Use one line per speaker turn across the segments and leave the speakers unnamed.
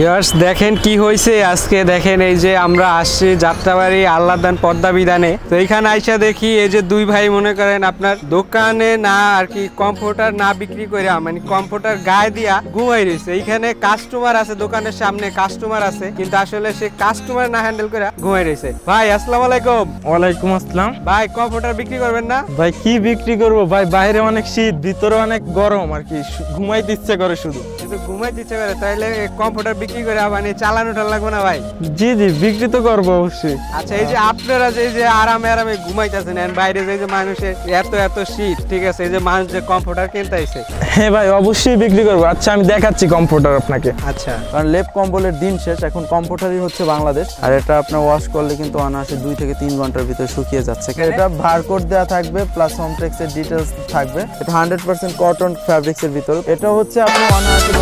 Years দেখেন কি হয়েছে আজকে দেখেন এই যে আমরা আসছি যাত্রাবাড়ি আল্লাদান পদ্মা বিধানে তো এইখানে আইসা দেখি এই যে দুই ভাই মনে করেন আপনার দোকানে না আর কি কম্পিউটার না বিক্রি করে মানে কম্পিউটার গায়ে দিয়া ঘুমাই রয়েছে এইখানে কাস্টমার আছে দোকানের সামনে কাস্টমার আছে কিন্তু আসলে সে কাস্টমার না হ্যান্ডেল করে ঘুমাই রয়েছে ভাই আসসালাম আলাইকুম ওয়ালাইকুম আসসালাম ভাই কম্পিউটার বিক্রি করবেন না ভাই কি বিক্রি করবো ভাই বাইরে অনেক শীত
ভিতরে অনেক গরম আর কি ঘুমাইতে ইচ্ছে করে শুধু
আমি দেখাচ্ছি কম্পিউটার
আপনাকে আচ্ছা লেপ কম্বলের দিন শেষ এখন কম্পিউটারই হচ্ছে বাংলাদেশ আর এটা আপনার ওয়াশ করলে কিন্তু অনায়াসে দুই থেকে তিন ঘন্টার ভিতরে শুকিয়ে যাচ্ছে মানে? এটা ভার কোড দেওয়া থাকবে প্লাস হোমটেক্স এর ডিটেলস থাকবে এটা হান্ড্রেড পার্সেন্ট কটন ফ্যাব্রিক্স এর ভিতর এটা হচ্ছে আপনার অনায়াসে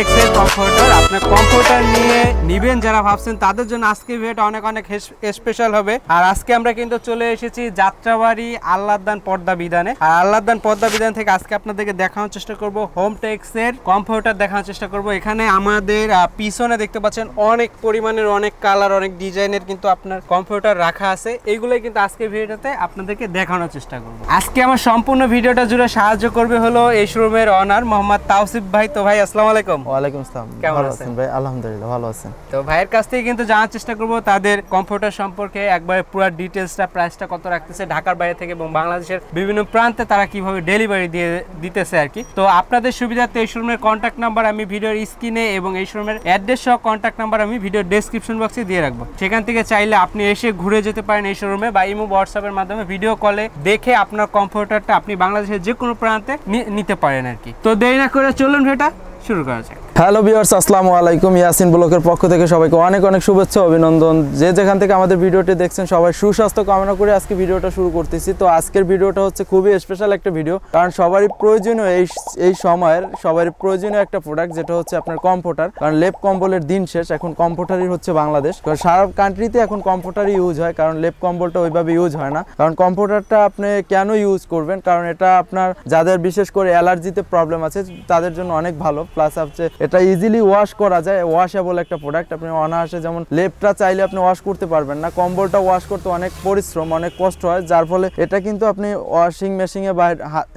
Excel কমফোর্টার আপনার কমফোর্টার নিয়ে নিবেন যারা ভাবছেন তাদের জন্য আজকে ভিডিওটা অনেক অনেক স্পেশাল হবে আর আজকে আমরা কিন্তু চলে এসেছি যাত্রাবাড়ি আল্লাদান পর্দা বিধানে আর আল্লাদান পর্দা বিধান থেকে আজকে আপনাদেরকে দেখানোর চেষ্টা করব হোম টেক্সের কমফোর্টার দেখানোর চেষ্টা করব এখানে আমাদের পিছনে দেখতে পাচ্ছেন অনেক পরিমাণের অনেক কালার অনেক ডিজাইনের কিন্তু আপনার কম্পিউটার রাখা আছে এইগুলোই কিন্তু আজকে ভিডিওটাতে আপনাদেরকে দেখানোর চেষ্টা করব আজকে আমার সম্পূর্ণ ভিডিওটা জুড়ে সাহায্য করবে হলো এই শোরুমের অনার মোহাম্মদ তাওসিফ ভাই তো ভাই আসসালামু আলাইকুম ওয়ালাইকুম ভাইয়ের কাছ থেকে কিন্তু জানার চেষ্টা তাদের সম্পর্কে একবার কত রাখতেছে ঢাকার বাইরে থেকে বাংলাদেশের বিভিন্ন প্রান্তে তারা কিভাবে ডেলিভারি দিয়ে দিতেছে আর কি তো আপনাদের সুবিধার্থে এই শোরুমের কন্ট্যাক্ট নাম্বার আমি ভিডিওর স্ক্রিনে এবং এই শোরুমের অ্যাড্রেস সহ কন্ট্যাক্ট নাম্বার আমি ভিডিও ডেসক্রিপশন বক্সে দিয়ে রাখবো সেখান থেকে চাইলে আপনি এসে ঘুরে যেতে পারেন এই শোরুমে বা ইমো হোয়াটসঅ্যাপের মাধ্যমে ভিডিও কলে দেখে আপনার কমফোর্টারটা আপনি বাংলাদেশের যে কোনো প্রান্তে নিতে পারেন আর কি তো দেরি না করে চলুন সেটা শুরু করা যায়
হ্যালো ভিওর্স আসসালামু আলাইকুম ইয়াসিন ব্লকের পক্ষ থেকে সবাইকে অনেক অনেক শুভেচ্ছা অভিনন্দন যে যেখান থেকে আমাদের ভিডিওটি দেখছেন সবাই সুস্বাস্থ্য কামনা করে আজকে ভিডিওটা শুরু করতেছি তো আজকের ভিডিওটা হচ্ছে খুবই স্পেশাল একটা ভিডিও কারণ সবারই প্রয়োজনীয় এই এই সময়ের সবারই প্রয়োজনীয় একটা প্রোডাক্ট যেটা হচ্ছে আপনার কম্পিউটার কারণ লেপ কম্বলের দিন শেষ এখন কম্পিউটারই হচ্ছে বাংলাদেশ কারণ সারা কান্ট্রিতে এখন কম্পিউটারই ইউজ হয় কারণ লেপ কম্বলটা ওইভাবে ইউজ হয় না কারণ কম্পিউটারটা আপনি কেন ইউজ করবেন কারণ এটা আপনার যাদের বিশেষ করে অ্যালার্জিতে প্রবলেম আছে তাদের জন্য অনেক ভালো প্লাস হচ্ছে এটা ইজিলি ওয়াশ করা যায় ওয়াশেবল একটা প্রোডাক্ট আপনি অনায়াসে যেমন লেপটা চাইলে আপনি ওয়াশ করতে পারবেন না কম্বলটা ওয়াশ করতে অনেক পরিশ্রম অনেক কষ্ট হয় যার ফলে এটা কিন্তু আপনি ওয়াশিং মেশিনে বা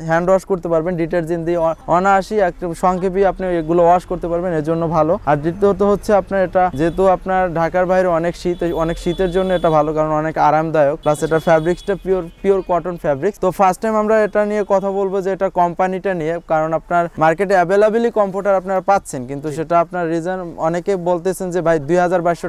হ্যান্ড ওয়াশ করতে পারবেন ডিটারজেন্ট দিয়ে অনায়াসি একটা সংক্ষেপে আপনি এগুলো ওয়াশ করতে পারবেন এর জন্য ভালো আর দ্বিতীয়ত হচ্ছে আপনার এটা যেহেতু আপনার ঢাকার বাইরে অনেক শীত অনেক শীতের জন্য এটা ভালো কারণ অনেক আরামদায়ক প্লাস এটা ফ্যাব্রিক্সটা পিওর পিওর কটন ফ্যাব্রিক্স তো ফার্স্ট টাইম আমরা এটা নিয়ে কথা বলবো যে এটা কোম্পানিটা নিয়ে কারণ আপনার মার্কেটে অ্যাভেলেবেলি কম্পিউটার আপনারা পাচ্ছেন পাচ্ছেন কিন্তু সেটা আপনার রিজন অনেকে বলতেছেন যে ভাই দুই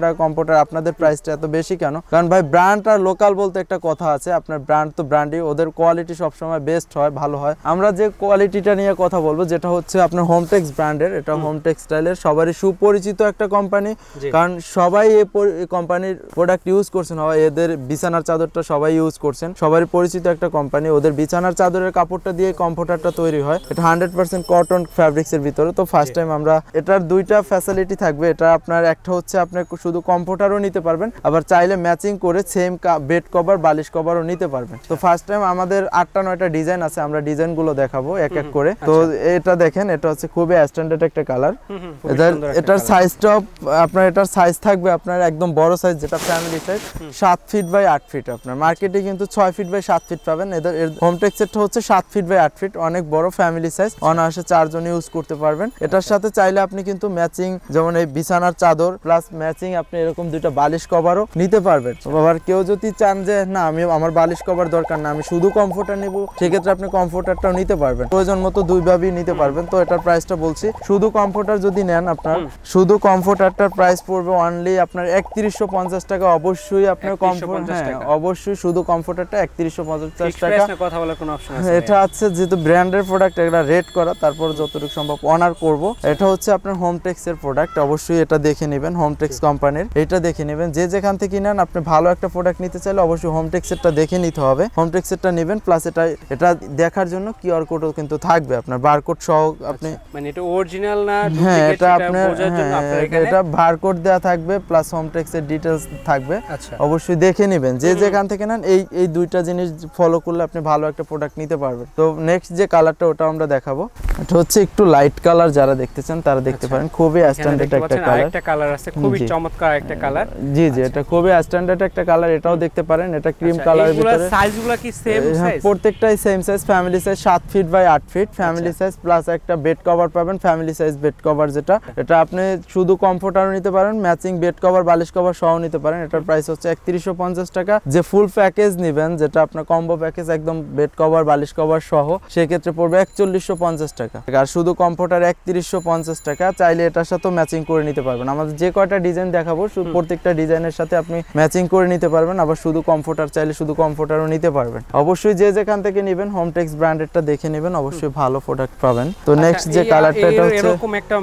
টাকা কম্পিউটার আপনাদের প্রাইসটা এত বেশি কেন কারণ ভাই ব্র্যান্ড আর লোকাল বলতে একটা কথা আছে আপনার ব্র্যান্ড তো ব্র্যান্ডই ওদের কোয়ালিটি সবসময় বেস্ট হয় ভালো হয় আমরা যে কোয়ালিটিটা নিয়ে কথা বলবো যেটা হচ্ছে আপনার হোমটেক্স ব্র্যান্ডের এটা হোম স্টাইলের সবারই সুপরিচিত একটা কোম্পানি কারণ সবাই এ কোম্পানির প্রোডাক্ট ইউজ করছেন হয় এদের বিছানার চাদরটা সবাই ইউজ করছেন সবারই পরিচিত একটা কোম্পানি ওদের বিছানার চাদরের কাপড়টা দিয়ে কম্পিউটারটা তৈরি হয় এটা হান্ড্রেড পার্সেন্ট কটন ফ্যাব্রিক্সের ভিতরে তো ফার্স্ট টাইম আমরা আমরা এটার দুইটা ফ্যাসিলিটি থাকবে এটা আপনার একটা হচ্ছে আপনার শুধু কম্পিউটারও নিতে পারবেন আবার চাইলে ম্যাচিং করে সেম বেড কভার বালিশ কভারও নিতে পারবেন তো ফার্স্ট টাইম আমাদের আটটা নয়টা ডিজাইন আছে আমরা ডিজাইনগুলো দেখাবো এক এক করে তো আচ্ছা। এটা দেখেন এটা হচ্ছে খুবই স্ট্যান্ডার্ড একটা কালার এটার সাইজটা আপনার এটার সাইজ থাকবে আপনার একদম বড় সাইজ যেটা ফ্যামিলি সাইজ সাত ফিট বাই আট ফিট আপনার মার্কেটে কিন্তু ছয় ফিট বাই সাত ফিট পাবেন এদের হোম টেক্সেটটা হচ্ছে সাত ফিট বাই আট ফিট অনেক বড় ফ্যামিলি সাইজ অনায়াসে চারজন ইউজ করতে পারবেন এটার সাথে চাইলে আপনি কিন্তু ম্যাচিং যেমন এই বিছানার চাদর প্লাস ম্যাচিং আপনি এরকম দুইটা বালিশ কভারও নিতে পারবেন আবার কেউ যদি চান যে না আমি আমার বালিশ কভার দরকার না আমি শুধু কমফোর্টার নিব সেক্ষেত্রে আপনি কমফোর্টারটাও নিতে পারবেন প্রয়োজন মতো দুইভাবেই নিতে পারবেন তো এটার প্রাইসটা বলছি শুধু কমফোর্টার যদি নেন আপনার শুধু কমফোর্টারটার প্রাইস পড়বে অনলি আপনার একত্রিশশো পঞ্চাশ টাকা অবশ্যই আপনার কমফোর্ট হ্যাঁ, অবশ্যই শুধু কমফোর্টারটা একত্রিশশো পঞ্চাশ টাকা কথা বলার কোনো অপশন এটা আছে যেহেতু ব্র্যান্ডের প্রোডাক্ট এটা রেড করা তারপর যতটুকু সম্ভব অনার করব এটা হচ্ছে আপনার হোমটেক্সের প্রোডাক্ট অবশ্যই এটা দেখে নেবেন হোমটেক্স কোম্পানির এটা দেখে নেবেন যে যেখান থেকে নেন আপনি ভালো একটা প্রোডাক্ট নিতে চাইলে অবশ্যই এরটা দেখে নিতে হবে এরটা নেবেন প্লাস এটা এটা দেখার জন্য কিউআর কোডও কিন্তু থাকবে আপনার বারকোড সহ আপনি
আচ্ছা, মানে এটা অরিজিনাল না ডুপ্লিকেট হ্যাঁ, এটা আপনার হ্যাঁ, হ্যাঁ, এটা
বারকোড দেয়া থাকবে প্লাস এর ডিটেলস থাকবে আচ্ছা। অবশ্যই দেখে নেবেন যে যেখান থেকে নেন এই এই দুইটা জিনিস ফলো করলে আপনি ভালো একটা প্রোডাক্ট নিতে পারবেন তো নেক্সট যে কালারটা ওটা আমরা দেখাবো এটা হচ্ছে একটু লাইট কালার যারা দেখতে চান তারা দেখতে আচ্ছা। পারেন খুবই স্ট্যান্ডার্ড একটা কালার একটা কালার আছে খুবই
চমৎকার একটা কালার
জি জি আচ্ছা। এটা খুবই স্ট্যান্ডার্ড একটা কালার এটাও দেখতে পারেন এটা ক্রিম আচ্ছা, কালারের ভিতরে সাইজগুলো কি সেম সাইজ হ্যাঁ, প্রত্যেকটাই same size family size 7 feet by 8 feet family size plus একটা বেড কভার পাবেন ফ্যামিলি সাইজ বেড কভার যেটা এটা আপনি শুধু কমফোর্টারও নিতে পারেন ম্যাচিং বেড কভার বালিশ কভার সহ নিতে পারেন এটার প্রাইস হচ্ছে 3150 টাকা যে ফুল প্যাকেজ নেবেন যেটা আপনার কম্বো প্যাকেজ একদম বেড কভার বালিশ কভার সহ সেক্ষেত্রে পড়বে 4150 টাকা আর শুধু কমফোর্টার 3150 পঞ্চাশ টাকা চাইলে এটার সাথে ম্যাচিং করে নিতে পারবেন আমাদের যে কয়টা ডিজাইন দেখাবো প্রত্যেকটা ডিজাইনের সাথে আপনি ম্যাচিং করে নিতে পারবেন আবার শুধু কমফোর্টার চাইলে শুধু কমফোর্টারও নিতে পারবেন অবশ্যই যে যেখান থেকে নেবেন হোমটেক্স ব্র্যান্ডেডটা দেখে নেবেন অবশ্যই ভালো প্রোডাক্ট পাবেন তো নেক্সট আচ্ছা, যে কালারটা এটা হচ্ছে এরকম
একটা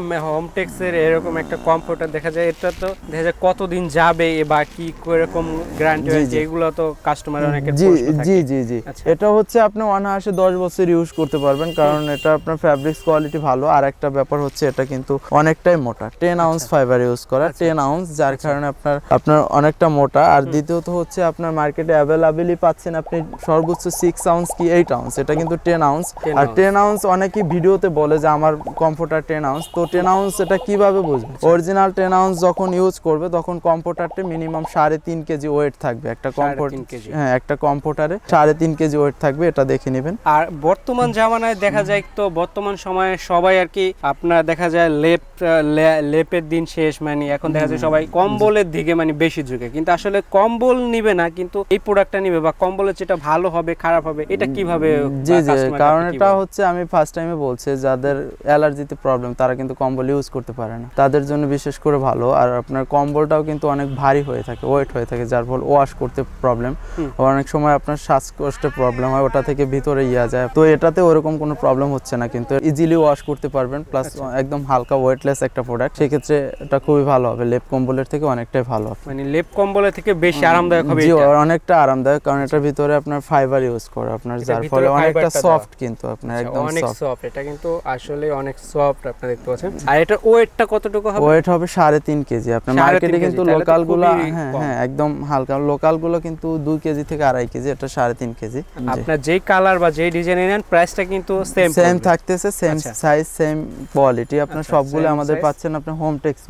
এর এরকম একটা কমফোর্টার দেখা যায় এটা তো দেখা যায় কতদিন যাবে বা কি এরকম গ্যারান্টি আছে এগুলো তো কাস্টমার অনেকের জি জি
জি জি আচ্ছা। এটা হচ্ছে আপনি অনায়াসে 10 বছর ইউজ করতে পারবেন কারণ এটা আপনার ফ্যাব্রিক্স কোয়ালিটি ভালো আর একটা ব্যাপার হচ্ছে এটা কিন্তু অনেকটাই মোটা টেন আউন্স ফাইবার ইউজ করা টেন আচ্ছা। আউন্স যার আচ্ছা। কারণে আপনার আপনার অনেকটা মোটা আর দ্বিতীয়ত হচ্ছে আপনার মার্কেটে অ্যাভেলেবেলই পাচ্ছেন আপনি সর্বোচ্চ সিক্স আউন্স কি এইট আউন্স এটা কিন্তু টেন আউন্স আর টেন আউন্স অনেকেই ভিডিওতে বলে যে আমার কম্পোটার টেন আউন্স তো টেন আউন্স এটা কিভাবে বুঝবে অরিজিনাল টেন আউন্স যখন ইউজ করবে
তখন কম্পোটারটা মিনিমাম সাড়ে তিন কেজি ওয়েট থাকবে একটা কম্পোর্ট হ্যাঁ
একটা কম্পোটারে সাড়ে তিন কেজি ওয়েট থাকবে এটা দেখে নেবেন
আর বর্তমান জামানায় দেখা যায় তো বর্তমান সময়ে সবাই আর কি আপনার দেখা দেখা যায় লেপ লেপের দিন শেষ মানে এখন দেখা যায় সবাই কম্বলের দিকে মানে বেশি ঝুঁকে কিন্তু আসলে কম্বল নিবে না কিন্তু এই প্রোডাক্টটা নিবে বা কম্বলের যেটা ভালো হবে খারাপ হবে এটা কিভাবে জি জি কারণ এটা
হচ্ছে আমি ফার্স্ট টাইমে বলছি যাদের অ্যালার্জিতে প্রবলেম তারা কিন্তু কম্বল ইউজ করতে পারে না তাদের জন্য বিশেষ করে ভালো আর আপনার কম্বলটাও কিন্তু অনেক ভারী হয়ে থাকে ওয়েট হয়ে থাকে যার ফল ওয়াশ করতে প্রবলেম অনেক সময় আপনার শ্বাসকষ্টের প্রবলেম হয় ওটা থেকে ভিতরে ইয়া যায় তো এটাতে ওরকম কোনো প্রবলেম হচ্ছে না কিন্তু ইজিলি ওয়াশ করতে পারবেন প্লাস একদম হালকা ওয়েটলেস একটা প্রোডাক্ট সেক্ষেত্রে এটা খুবই ভালো হবে লেপ কম্বলের থেকে অনেকটাই ভালো হবে
মানে লেপ কম্বলের থেকে বেশি আরামদায়ক হবে জি
অনেকটা আরামদায়ক কারণ এটার ভিতরে আপনার ফাইবার ইউজ করে আপনার যার ফলে অনেকটা সফট কিন্তু আপনার আচ্ছা, একদম অনেক
সফট এটা কিন্তু আসলে অনেক সফট আপনি দেখতে পাচ্ছেন আর এটা ওয়েটটা কতটুকু হবে ওয়েট
হবে 3.5 কেজি আপনার মার্কেটে কিন্তু লোকাল গুলো হ্যাঁ হ্যাঁ একদম হালকা লোকাল গুলো কিন্তু 2 কেজি থেকে আড়াই কেজি এটা 3.5
কেজি আচ্ছা, আপনার যেই কালার বা যেই ডিজাইন নেন প্রাইসটা কিন্তু সেম সেম
থাকতেছে সেম সাইজ সেম কোয়ালিটি আচ্ছা, আপনার সবগুলো আমাদের পাচ্ছেন আপনি home tex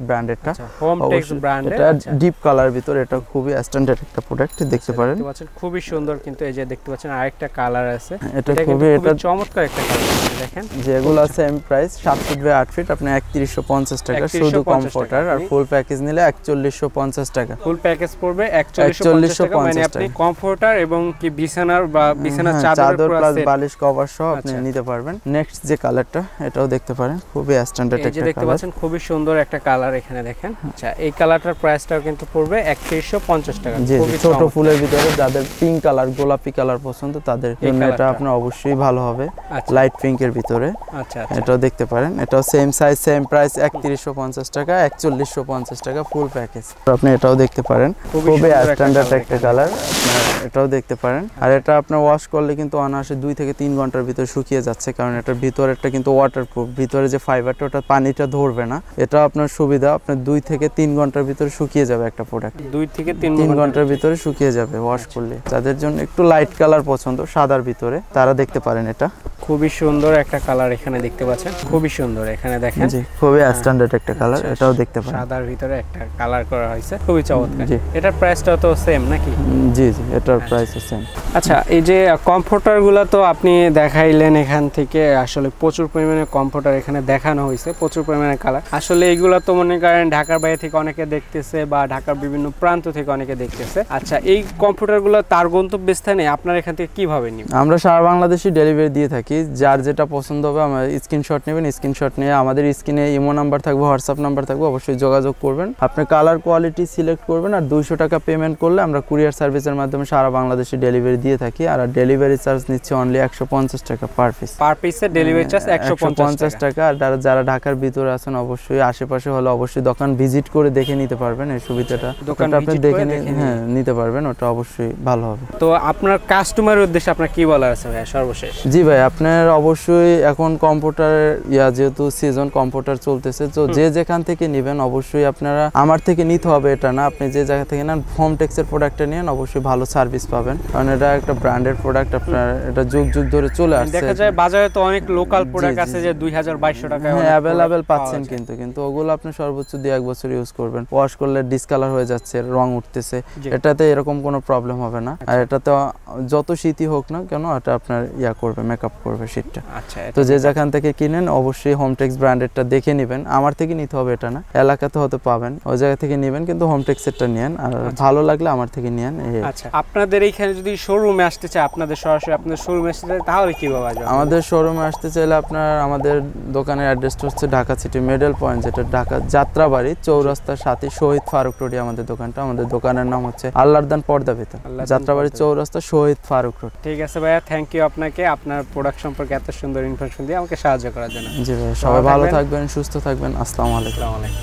home tex branded এটা ডিপ কালার ভিতর এটা খুবই স্ট্যান্ডার্ড একটা প্রোডাক্ট দেখতে আচ্ছা, পারেন
খুবই সুন্দর কিন্তু এই যে দেখতে পাচ্ছেন আরেকটা কালার আছে হ্যাঁ, এটা খুবই এটা চমৎকার একটা কালার দেখেন যেগুলো
প্রাইস 7 ফিট বাই 8 ফিট আপনি 3150 টাকা শুধু কমফর্টার আর ফুল প্যাকেজ নিলে 4150 টাকা ফুল
প্যাকেজ পড়বে 4150 টাকা মানে আপনি কমফর্টার এবং কি বিছানার বা হ্যাঁ, বিছানার হ্যাঁ, চাদর প্লাস বালিশ কভার
সহ আপনি আচ্ছা। নিতে পারবেন নেক্সট যে কালারটা এটাও দেখতে পারেন খুবই
খুবই সুন্দর একটা কালার এখানে দেখেন হ্যাঁ। আচ্ছা, কিন্তু পড়বে টাকা ছোট ফুলের ভিতরে যাদের পিঙ্ক কালার গোলাপি কালার
পছন্দ তাদের অবশ্যই ভালো হবে লাইট আচ্ছা। পিঙ্ক এর ভিতরে আচ্ছা, এটাও দেখতে পারেন এটাও সেম সাইজ সেম প্রাইস টাকা টাকা ফুল প্যাকেজ আপনি এটাও দেখতে পারেন খুবই একটা কালার এটাও দেখতে পারেন আর এটা আপনার ওয়াশ করলে কিন্তু অনায়াসে দুই থেকে তিন ঘন্টার ভিতরে শুকিয়ে যাচ্ছে কারণ এটার একটা কিন্তু ওয়াটারপ্রুফ ভিতরে যে ফাইবারটা ওটা পানিটা ধরবে না এটা আপনার সুবিধা আপনার দুই থেকে তিন ঘন্টার ভিতরে শুকিয়ে যাবে একটা প্রোডাক্ট দুই থেকে তিন ঘন্টার ভিতরে শুকিয়ে যাবে ওয়াশ আচ্ছা। করলে যাদের জন্য একটু লাইট কালার
পছন্দ সাদার ভিতরে তারা দেখতে পারেন এটা খুবই সুন্দর একটা কালার এখানে দেখতে পাচ্ছেন খুবই সুন্দর এখানে দেখেন জি
খুবই স্ট্যান্ডার্ড একটা কালার আচ্ছা, এটাও দেখতে পাচ্ছেন
সাদার ভিতরে একটা কালার করা হয়েছে খুবই চমৎকার এটার প্রাইসটা তো সেম নাকি জি জি এটার প্রাইস আচ্ছা। সেম আচ্ছা এই যে কমফোর্টারগুলো তো আপনি দেখাইলেন এখান থেকে আসলে প্রচুর পরিমাণে কমফোর্টার এখানে দেখানো হয়েছে প্রচুর পরিমাণে কালার আসলে এইগুলো তো মনে করেন ঢাকার বাইরে থেকে অনেকে দেখতেছে বা ঢাকার বিভিন্ন প্রান্ত থেকে অনেকে দেখতেছে আচ্ছা এই কম্পিউটারগুলো তার গন্তব্যস্থানে আপনার এখান থেকে কিভাবে নিবেন
আমরা সারা বাংলাদেশে ডেলিভারি দিয়ে থাকি যার যেটা পছন্দ হবে আমার স্ক্রিনশট নেবেন স্ক্রিনশট নিয়ে আমাদের স্ক্রিনে ইমো নাম্বার থাকবে হোয়াটসঅ্যাপ নাম্বার থাকবে অবশ্যই যোগাযোগ করবেন আপনি কালার কোয়ালিটি সিলেক্ট করবেন আর দুইশো টাকা পেমেন্ট করলে আমরা কুরিয়ার সার্ভিসের মাধ্যমে সারা বাংলাদেশে ডেলিভারি দিয়ে থাকি আর ডেলিভারি চার্জ নিচ্ছে অনলি একশো পঞ্চাশ টাকা পার পিস পার পিসের ডেলিভারি চার্জ একশো পঞ্চাশ টাকা আর তারা যারা ঢাকার ভিতরে আছেন অবশ্যই আশেপাশে হলে অবশ্যই দোকান ভিজিট করে দেখে নিতে পারবেন এই সুবিধাটা দোকানটা আপনি দেখে হ্যাঁ নিতে পারবেন ওটা অবশ্যই ভালো হবে
তো আপনার কাস্টমারের উদ্দেশ্যে আপনার কি বলার আছে ভাই সর্বশেষ
জি ভাই আপনি আপনার অবশ্যই এখন কম্পিউটার ইয়া যেহেতু সিজন কম্পিউটার চলতেছে তো যে যেখান থেকে নেবেন অবশ্যই আপনারা আমার থেকে নিতে হবে এটা না আপনি যে জায়গা থেকে নেন হোম প্রোডাক্টটা নিন অবশ্যই ভালো সার্ভিস পাবেন কারণ এটা একটা ব্র্যান্ডেড প্রোডাক্ট আপনার এটা যুগ যুগ ধরে চলে হ্যাঁ, আসছে দেখা যায়
বাজারে তো অনেক লোকাল প্রোডাক্ট আছে যে 2200 টাকায় হ্যাঁ अवेलेबल পাচ্ছেন
কিন্তু কিন্তু ওগুলো আপনি সর্বোচ্চ দুই এক বছর ইউজ করবেন ওয়াশ করলে ডিসকালার হয়ে যাচ্ছে রং উঠতেছে এটাতে এরকম কোনো প্রবলেম হবে না আর আচ্ছা। এটা তো যত শীতই হোক না কেন এটা আপনার ইয়া করবে মেকআপ করবে হবে আচ্ছা তো যে যেখান থেকে কিনেন অবশ্যই হোমটেক্স ব্র্যান্ডেডটা দেখে নেবেন আমার থেকে নিতে হবে এটা না এলাকাতে হয়তো পাবেন ওই জায়গা থেকে নেবেন কিন্তু এরটা নেন আর আচ্ছা। ভালো লাগলে আমার থেকে নেন আচ্ছা
আপনাদের এইখানে যদি শোরুমে আসতে চায় আপনাদের সরাসরি আপনাদের শোরুমে আসতে চায় তাহলে কিভাবে যাবে আমাদের
শোরুমে আসতে চাইলে আপনার আমাদের দোকানের অ্যাড্রেসটা হচ্ছে ঢাকা সিটি মেডেল পয়েন্ট যেটা ঢাকা যাত্রাবাড়ি চৌরাস্তার সাথে শহীদ ফারুক রোডে আমাদের দোকানটা আমাদের দোকানের নাম হচ্ছে আল্লাহদান পর্দা বেতন যাত্রাবাড়ি চৌরাস্তা শহীদ ফারুক রোড
ঠিক আছে ভাইয়া থ্যাংক ইউ আপনাকে আপনার প্রোডাক্ট সম্পর্কে এত সুন্দর ইনফরমেশন দিয়ে আমাকে সাহায্য করার জন্য জি সবাই ভালো
থাকবেন সুস্থ থাকবেন আসসালামু আলাইকুম